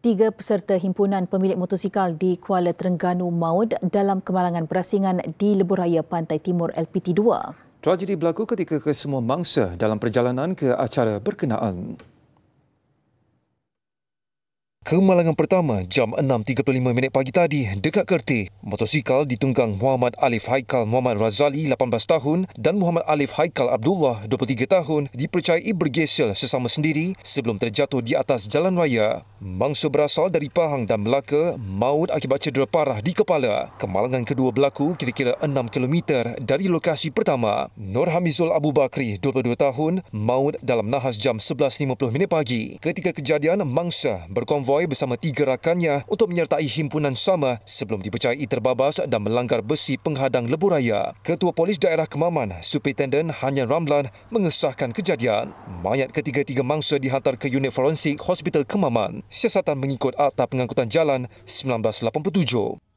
Tiga peserta himpunan pemilik motosikal di Kuala Terengganu maut dalam kemalangan berasingan di Leburaya Pantai Timur LPT2. Tragedi berlaku ketika kesemua mangsa dalam perjalanan ke acara berkenaan. Kemalangan pertama jam 6.35 minit pagi tadi dekat Kerti, motosikal ditunggang Muhammad Alif Haikal Muhammad Razali 18 tahun dan Muhammad Alif Haikal Abdullah 23 tahun dipercayai bergesel sesama sendiri sebelum terjatuh di atas jalan raya. Mangsa berasal dari Pahang dan Melaka maut akibat cedera parah di kepala. Kemalangan kedua berlaku kira-kira 6 km dari lokasi pertama. Nur Hamizul Abu Bakri 22 tahun maut dalam nahas jam 11.50 minit pagi. Ketika kejadian mangsa berkonvoi Roy bersama tiga rakannya untuk menyertai himpunan sama sebelum dipercayai terbabas dan melanggar besi penghadang lebu raya. Ketua Polis Daerah Kemaman, Superintendent Hanyan Ramlan mengesahkan kejadian. Mayat ketiga-tiga mangsa dihantar ke unit forensik Hospital Kemaman. Siasatan mengikut Akta Pengangkutan Jalan 1987.